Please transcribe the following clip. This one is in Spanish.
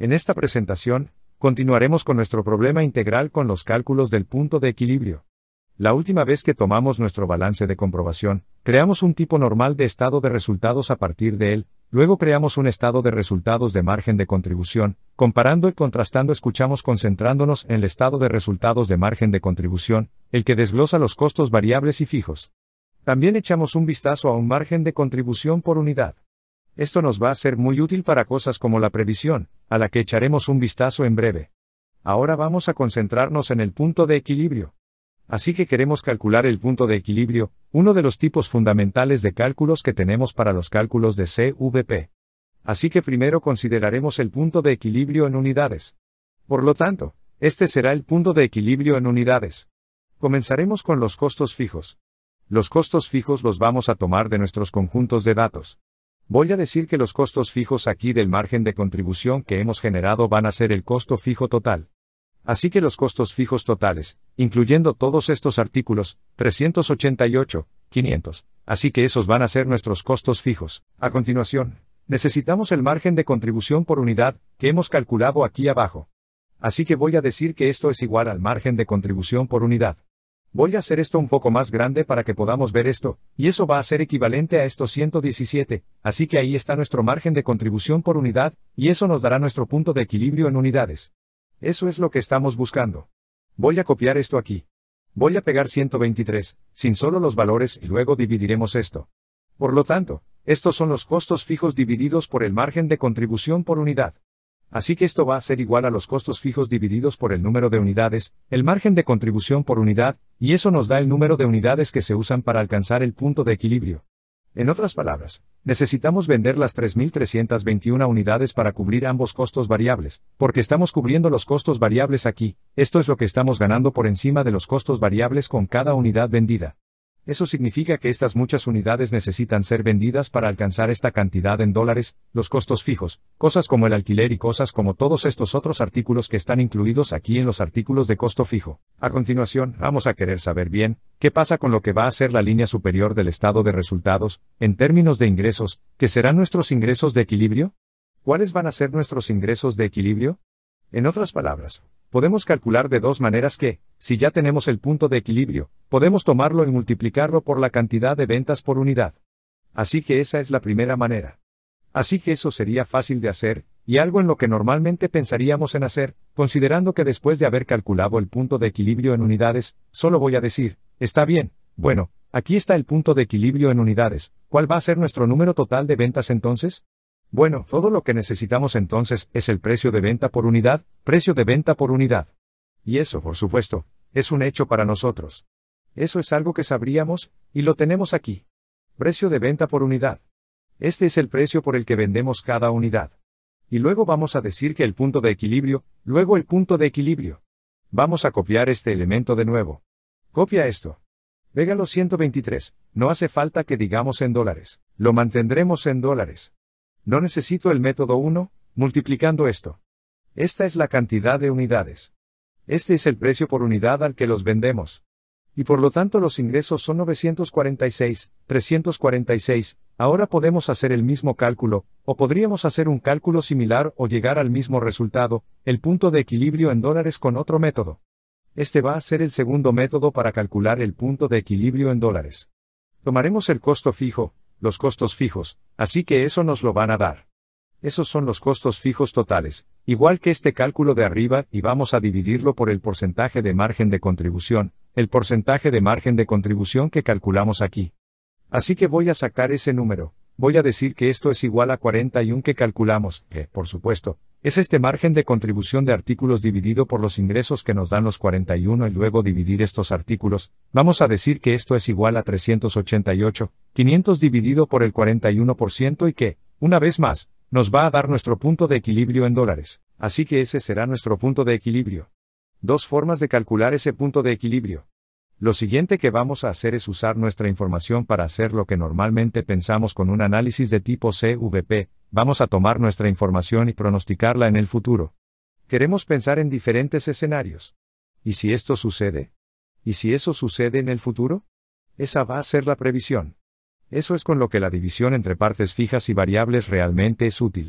En esta presentación, continuaremos con nuestro problema integral con los cálculos del punto de equilibrio. La última vez que tomamos nuestro balance de comprobación, creamos un tipo normal de estado de resultados a partir de él, luego creamos un estado de resultados de margen de contribución, comparando y contrastando escuchamos concentrándonos en el estado de resultados de margen de contribución, el que desglosa los costos variables y fijos. También echamos un vistazo a un margen de contribución por unidad. Esto nos va a ser muy útil para cosas como la previsión, a la que echaremos un vistazo en breve. Ahora vamos a concentrarnos en el punto de equilibrio. Así que queremos calcular el punto de equilibrio, uno de los tipos fundamentales de cálculos que tenemos para los cálculos de CVP. Así que primero consideraremos el punto de equilibrio en unidades. Por lo tanto, este será el punto de equilibrio en unidades. Comenzaremos con los costos fijos. Los costos fijos los vamos a tomar de nuestros conjuntos de datos. Voy a decir que los costos fijos aquí del margen de contribución que hemos generado van a ser el costo fijo total. Así que los costos fijos totales, incluyendo todos estos artículos, 388, 500, así que esos van a ser nuestros costos fijos. A continuación, necesitamos el margen de contribución por unidad, que hemos calculado aquí abajo. Así que voy a decir que esto es igual al margen de contribución por unidad. Voy a hacer esto un poco más grande para que podamos ver esto, y eso va a ser equivalente a estos 117, así que ahí está nuestro margen de contribución por unidad, y eso nos dará nuestro punto de equilibrio en unidades. Eso es lo que estamos buscando. Voy a copiar esto aquí. Voy a pegar 123, sin solo los valores y luego dividiremos esto. Por lo tanto, estos son los costos fijos divididos por el margen de contribución por unidad. Así que esto va a ser igual a los costos fijos divididos por el número de unidades, el margen de contribución por unidad, y eso nos da el número de unidades que se usan para alcanzar el punto de equilibrio. En otras palabras, necesitamos vender las 3.321 unidades para cubrir ambos costos variables, porque estamos cubriendo los costos variables aquí, esto es lo que estamos ganando por encima de los costos variables con cada unidad vendida. Eso significa que estas muchas unidades necesitan ser vendidas para alcanzar esta cantidad en dólares, los costos fijos, cosas como el alquiler y cosas como todos estos otros artículos que están incluidos aquí en los artículos de costo fijo. A continuación, vamos a querer saber bien, qué pasa con lo que va a ser la línea superior del estado de resultados, en términos de ingresos, que serán nuestros ingresos de equilibrio. ¿Cuáles van a ser nuestros ingresos de equilibrio? En otras palabras, podemos calcular de dos maneras que, si ya tenemos el punto de equilibrio, podemos tomarlo y multiplicarlo por la cantidad de ventas por unidad. Así que esa es la primera manera. Así que eso sería fácil de hacer, y algo en lo que normalmente pensaríamos en hacer, considerando que después de haber calculado el punto de equilibrio en unidades, solo voy a decir, está bien, bueno, aquí está el punto de equilibrio en unidades, ¿cuál va a ser nuestro número total de ventas entonces? Bueno, todo lo que necesitamos entonces es el precio de venta por unidad, precio de venta por unidad. Y eso, por supuesto, es un hecho para nosotros. Eso es algo que sabríamos, y lo tenemos aquí. Precio de venta por unidad. Este es el precio por el que vendemos cada unidad. Y luego vamos a decir que el punto de equilibrio, luego el punto de equilibrio. Vamos a copiar este elemento de nuevo. Copia esto. Pégalo 123, no hace falta que digamos en dólares, lo mantendremos en dólares. No necesito el método 1, multiplicando esto. Esta es la cantidad de unidades. Este es el precio por unidad al que los vendemos. Y por lo tanto los ingresos son 946, 346, ahora podemos hacer el mismo cálculo, o podríamos hacer un cálculo similar o llegar al mismo resultado, el punto de equilibrio en dólares con otro método. Este va a ser el segundo método para calcular el punto de equilibrio en dólares. Tomaremos el costo fijo, los costos fijos, así que eso nos lo van a dar. Esos son los costos fijos totales, igual que este cálculo de arriba, y vamos a dividirlo por el porcentaje de margen de contribución, el porcentaje de margen de contribución que calculamos aquí. Así que voy a sacar ese número, voy a decir que esto es igual a 41 que calculamos, que, por supuesto, es este margen de contribución de artículos dividido por los ingresos que nos dan los 41 y luego dividir estos artículos, vamos a decir que esto es igual a 388, 500 dividido por el 41% y que, una vez más, nos va a dar nuestro punto de equilibrio en dólares, así que ese será nuestro punto de equilibrio. Dos formas de calcular ese punto de equilibrio. Lo siguiente que vamos a hacer es usar nuestra información para hacer lo que normalmente pensamos con un análisis de tipo CVP, Vamos a tomar nuestra información y pronosticarla en el futuro. Queremos pensar en diferentes escenarios. ¿Y si esto sucede? ¿Y si eso sucede en el futuro? Esa va a ser la previsión. Eso es con lo que la división entre partes fijas y variables realmente es útil.